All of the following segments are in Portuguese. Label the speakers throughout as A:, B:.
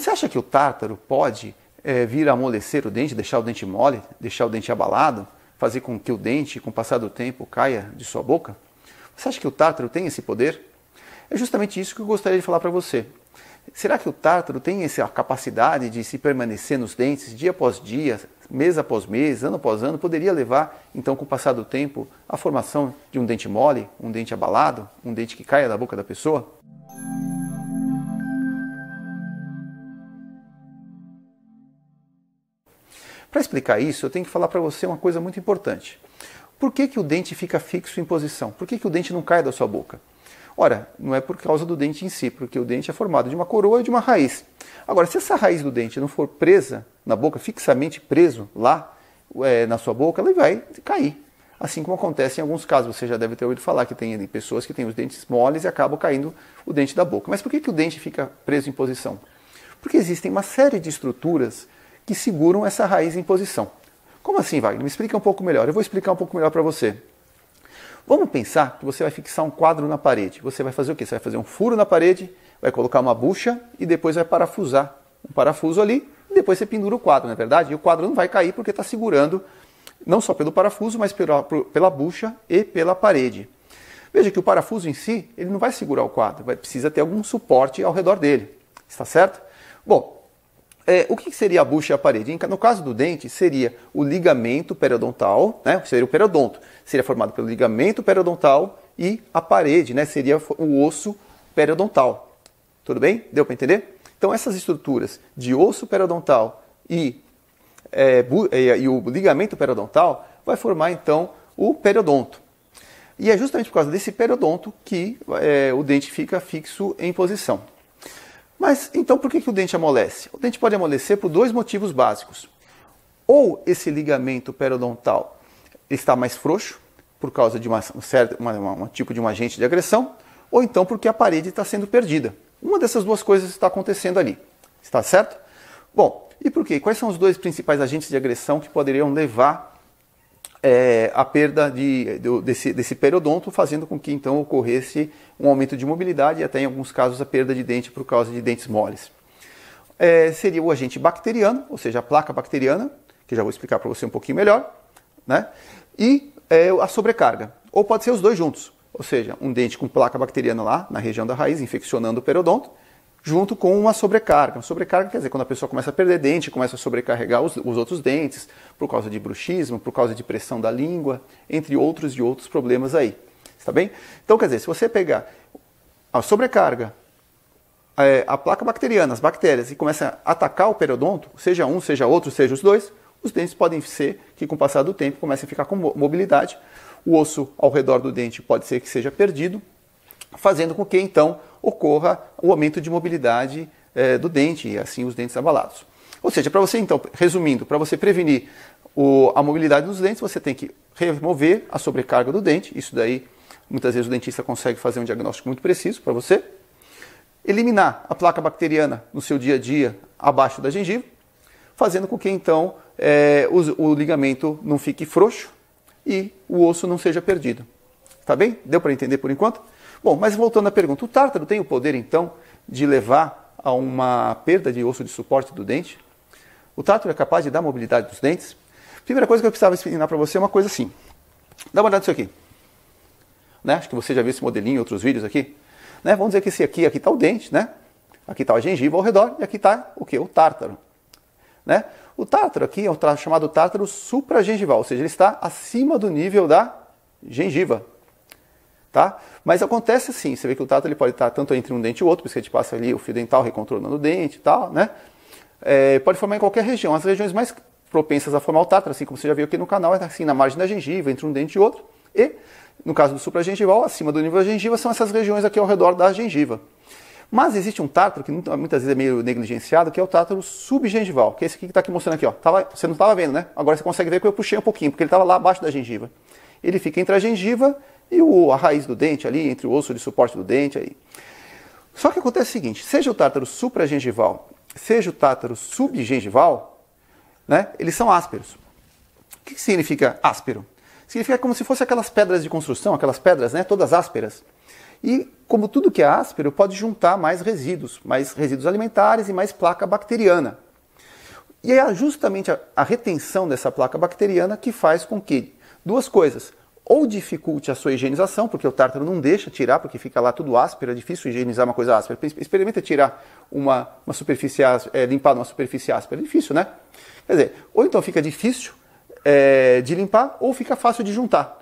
A: Você acha que o tártaro pode é, vir a amolecer o dente, deixar o dente mole, deixar o dente abalado, fazer com que o dente, com o passar do tempo, caia de sua boca? Você acha que o tártaro tem esse poder? É justamente isso que eu gostaria de falar para você. Será que o tártaro tem essa capacidade de se permanecer nos dentes dia após dia, mês após mês, ano após ano? Poderia levar, então, com o passar do tempo, à formação de um dente mole, um dente abalado, um dente que caia da boca da pessoa? Para explicar isso, eu tenho que falar para você uma coisa muito importante. Por que, que o dente fica fixo em posição? Por que, que o dente não cai da sua boca? Ora, não é por causa do dente em si, porque o dente é formado de uma coroa e de uma raiz. Agora, se essa raiz do dente não for presa na boca, fixamente preso lá é, na sua boca, ela vai cair. Assim como acontece em alguns casos, você já deve ter ouvido falar que tem pessoas que têm os dentes moles e acabam caindo o dente da boca. Mas por que, que o dente fica preso em posição? Porque existem uma série de estruturas que seguram essa raiz em posição. Como assim, Wagner? Me explica um pouco melhor. Eu vou explicar um pouco melhor para você. Vamos pensar que você vai fixar um quadro na parede. Você vai fazer o quê? Você vai fazer um furo na parede, vai colocar uma bucha e depois vai parafusar um parafuso ali e depois você pendura o quadro, não é verdade? E o quadro não vai cair porque está segurando não só pelo parafuso, mas pela, pela bucha e pela parede. Veja que o parafuso em si, ele não vai segurar o quadro, vai, precisa ter algum suporte ao redor dele, está certo? Bom, é, o que seria a bucha e a parede? No caso do dente, seria o ligamento periodontal, né? seria o periodonto, seria formado pelo ligamento periodontal e a parede, né? seria o osso periodontal. Tudo bem? Deu para entender? Então, essas estruturas de osso periodontal e, é, e o ligamento periodontal vai formar, então, o periodonto. E é justamente por causa desse periodonto que é, o dente fica fixo em posição. Mas então por que, que o dente amolece? O dente pode amolecer por dois motivos básicos. Ou esse ligamento periodontal está mais frouxo, por causa de uma, um, certo, uma, uma, um tipo de um agente de agressão, ou então porque a parede está sendo perdida. Uma dessas duas coisas está acontecendo ali. Está certo? Bom, e por quê? Quais são os dois principais agentes de agressão que poderiam levar é, a perda de, desse, desse periodonto, fazendo com que então ocorresse um aumento de mobilidade e até em alguns casos a perda de dente por causa de dentes moles. É, seria o agente bacteriano, ou seja, a placa bacteriana, que já vou explicar para você um pouquinho melhor, né? e é, a sobrecarga. Ou pode ser os dois juntos, ou seja, um dente com placa bacteriana lá na região da raiz, infeccionando o periodonto, junto com uma sobrecarga. Uma sobrecarga quer dizer quando a pessoa começa a perder dente, começa a sobrecarregar os, os, outros dentes, por causa de bruxismo, por causa de pressão da língua, entre outros e outros problemas aí. Está bem? Então, quer dizer, se você pegar a sobrecarga, a, é, a placa bacteriana, as bactérias, e começa a atacar o periodonto, seja um, seja outro, seja os dois, os dentes podem ser que, com o passar do tempo, comecem a ficar com mobilidade. O osso ao redor do dente pode ser que seja perdido, fazendo com que, então, ocorra o aumento de mobilidade eh, do dente e assim os dentes abalados. Ou seja, para você então, resumindo, para você prevenir o, a mobilidade dos dentes, você tem que remover a sobrecarga do dente. Isso daí, muitas vezes o dentista consegue fazer um diagnóstico muito preciso para você. Eliminar a placa bacteriana no seu dia a dia abaixo da gengiva, fazendo com que então eh, o, o ligamento não fique frouxo e o osso não seja perdido. Tá bem? Deu para entender por enquanto? Bom, mas voltando à pergunta, o tártaro tem o poder então de levar a uma perda de osso de suporte do dente? O tártaro é capaz de dar mobilidade dos dentes? Primeira coisa que eu precisava ensinar para você é uma coisa assim. Dá uma olhada nisso aqui. Né? Acho que você já viu esse modelinho em outros vídeos aqui. Né? Vamos dizer que esse aqui, aqui está o dente, né? Aqui está a gengiva ao redor e aqui está o que? O tártaro. Né? O tártaro aqui é o chamado tártaro supragengival, ou seja, ele está acima do nível da gengiva, tá? Mas acontece assim, você vê que o tato ele pode estar tanto entre um dente e o outro, porque a gente passa ali o fio dental recontrolando o dente e tal, né? É, pode formar em qualquer região. As regiões mais propensas a formar o tártaro, assim como você já viu aqui no canal, é assim na margem da gengiva, entre um dente e outro. E, no caso do supragengival, acima do nível da gengiva, são essas regiões aqui ao redor da gengiva. Mas existe um tártaro que muitas vezes é meio negligenciado, que é o tártaro subgengival, que é esse aqui que está aqui mostrando aqui. Ó. Tava, tá você não estava vendo, né? Agora você consegue ver que eu puxei um pouquinho, porque ele estava lá abaixo da gengiva. Ele fica entre a gengiva e o, a raiz do dente ali, entre o osso de suporte do dente aí. Só que acontece o seguinte, seja o tártaro supragengival, seja o tártaro subgengival, né, eles são ásperos. O que, que significa áspero? Significa como se fossem aquelas pedras de construção, aquelas pedras né, todas ásperas. E como tudo que é áspero, pode juntar mais resíduos, mais resíduos alimentares e mais placa bacteriana. E é justamente a, a retenção dessa placa bacteriana que faz com que duas coisas ou dificulte a sua higienização, porque o tártaro não deixa tirar, porque fica lá tudo áspero, é difícil higienizar uma coisa áspera. Experimenta tirar uma, uma superfície áspera, é, limpar uma superfície áspera, é difícil, né? Quer dizer, ou então fica difícil é, de limpar, ou fica fácil de juntar.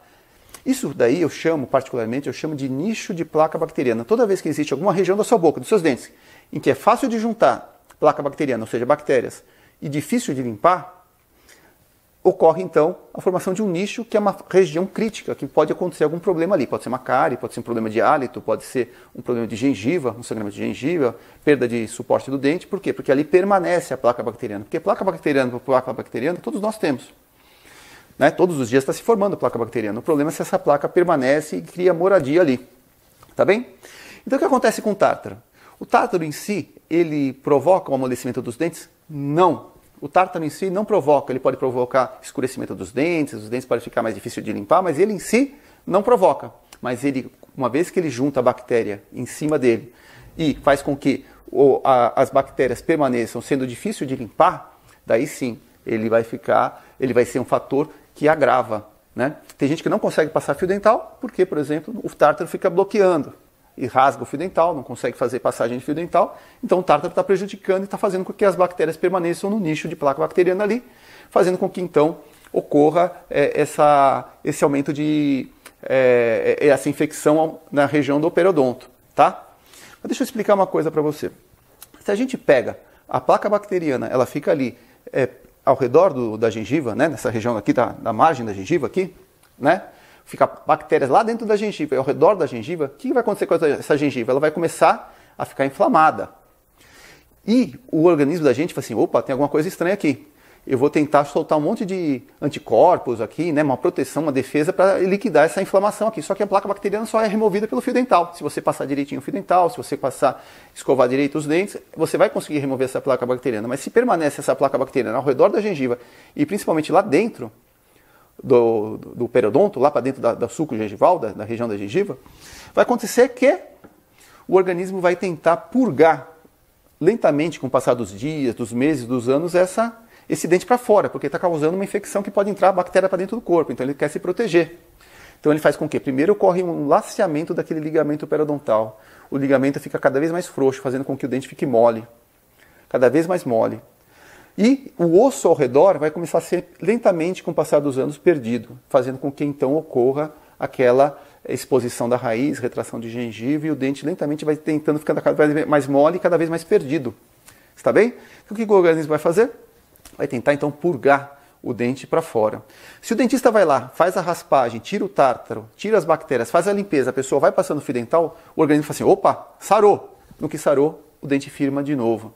A: Isso daí eu chamo, particularmente, eu chamo de nicho de placa bacteriana. Toda vez que existe alguma região da sua boca, dos seus dentes, em que é fácil de juntar placa bacteriana, ou seja, bactérias, e difícil de limpar, ocorre então a formação de um nicho que é uma região crítica, que pode acontecer algum problema ali. Pode ser uma cárie, pode ser um problema de hálito, pode ser um problema de gengiva, um sangramento de gengiva, perda de suporte do dente. Por quê? Porque ali permanece a placa bacteriana. Porque placa bacteriana por placa bacteriana todos nós temos. Né? Todos os dias está se formando placa bacteriana. O problema é se essa placa permanece e cria moradia ali. Tá bem? Então o que acontece com o tártaro? O tártaro em si, ele provoca o um amolecimento dos dentes? Não o tártaro em si não provoca, ele pode provocar escurecimento dos dentes, os dentes podem ficar mais difíceis de limpar, mas ele em si não provoca. Mas ele, uma vez que ele junta a bactéria em cima dele e faz com que o, a, as bactérias permaneçam sendo difícil de limpar, daí sim ele vai ficar, ele vai ser um fator que agrava. Né? Tem gente que não consegue passar fio dental porque, por exemplo, o tártaro fica bloqueando e rasga o fio dental, não consegue fazer passagem de fio dental. Então o tártaro está prejudicando e está fazendo com que as bactérias permaneçam no nicho de placa bacteriana ali, fazendo com que então ocorra é, essa, esse aumento de é, é essa infecção na região do periodonto, tá? Mas deixa eu explicar uma coisa para você. Se a gente pega a placa bacteriana, ela fica ali é, ao redor do, da gengiva, né? Nessa região aqui da, da margem da gengiva aqui, né? ficar bactérias lá dentro da gengiva e ao redor da gengiva, o que vai acontecer com essa gengiva? Ela vai começar a ficar inflamada. E o organismo da gente fala assim: opa, tem alguma coisa estranha aqui. Eu vou tentar soltar um monte de anticorpos aqui, né, uma proteção, uma defesa para liquidar essa inflamação aqui. Só que a placa bacteriana só é removida pelo fio dental. Se você passar direitinho o fio dental, se você passar escovar direito os dentes, você vai conseguir remover essa placa bacteriana. Mas se permanece essa placa bacteriana ao redor da gengiva e principalmente lá dentro, do, do periodonto, lá para dentro da, da suco gengival, da, da região da gengiva, vai acontecer que o organismo vai tentar purgar lentamente, com o passar dos dias, dos meses, dos anos, essa, esse dente para fora, porque está causando uma infecção que pode entrar a bactéria para dentro do corpo, então ele quer se proteger. Então ele faz com que primeiro ocorre um laceamento daquele ligamento periodontal. O ligamento fica cada vez mais frouxo, fazendo com que o dente fique mole, cada vez mais mole. E o osso ao redor vai começar a ser lentamente, com o passar dos anos, perdido, fazendo com que então ocorra aquela exposição da raiz, retração de gengiva e o dente lentamente vai tentando ficando cada vez mais mole e cada vez mais perdido. Está bem? Então, o que o organismo vai fazer? Vai tentar então purgar o dente para fora. Se o dentista vai lá, faz a raspagem, tira o tártaro, tira as bactérias, faz a limpeza, a pessoa vai passando o fio dental, o organismo fala assim: opa, sarou. No que sarou, o dente firma de novo.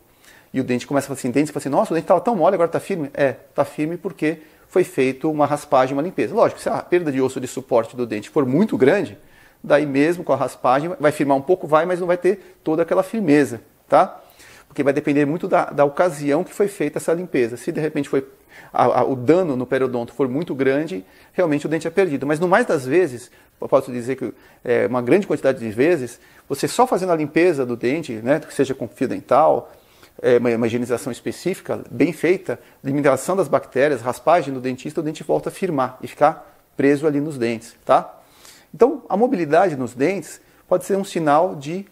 A: E o dente começa a fazer assim, dente, você fala assim, nossa, o dente estava tão mole, agora está firme? É, está firme porque foi feito uma raspagem, uma limpeza. Lógico, se a perda de osso de suporte do dente for muito grande, daí mesmo com a raspagem, vai firmar um pouco, vai, mas não vai ter toda aquela firmeza, tá? Porque vai depender muito da, da ocasião que foi feita essa limpeza. Se de repente foi a, a, o dano no periodonto for muito grande, realmente o dente é perdido. Mas no mais das vezes, posso dizer que é, uma grande quantidade de vezes, você só fazendo a limpeza do dente, né, seja com fio dental, é, uma higienização específica, bem feita, limitação das bactérias, raspagem do dentista, o dente volta a firmar e ficar preso ali nos dentes, tá? Então, a mobilidade nos dentes pode ser um sinal de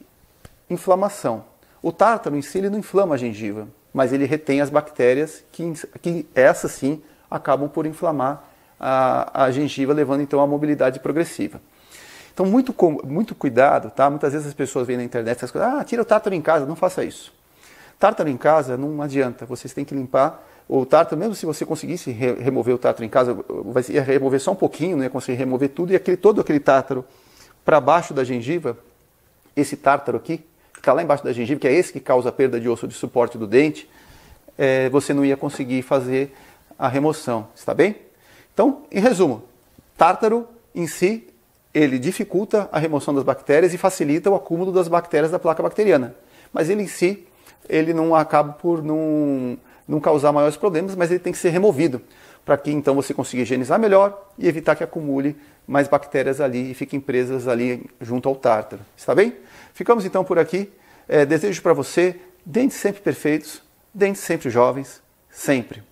A: inflamação. O tártaro em si ele não inflama a gengiva, mas ele retém as bactérias que, que essas sim acabam por inflamar a, a gengiva, levando então à mobilidade progressiva. Então, muito, muito cuidado, tá? Muitas vezes as pessoas vêm na internet essas assim, coisas, ah, tira o tártaro em casa, não faça isso. Tártaro em casa não adianta, vocês têm que limpar o tártaro, mesmo se você conseguisse remover o tártaro em casa, ia remover só um pouquinho, não né? ia conseguir remover tudo, e aquele, todo aquele tártaro para baixo da gengiva, esse tártaro aqui, que está lá embaixo da gengiva, que é esse que causa a perda de osso de suporte do dente, é, você não ia conseguir fazer a remoção, está bem? Então, em resumo, tártaro em si, ele dificulta a remoção das bactérias e facilita o acúmulo das bactérias da placa bacteriana, mas ele em si ele não acaba por não, não causar maiores problemas, mas ele tem que ser removido para que então você consiga higienizar melhor e evitar que acumule mais bactérias ali e fiquem presas ali junto ao tártaro. Está bem? Ficamos então por aqui. É, desejo para você dentes sempre perfeitos, dentes sempre jovens, sempre.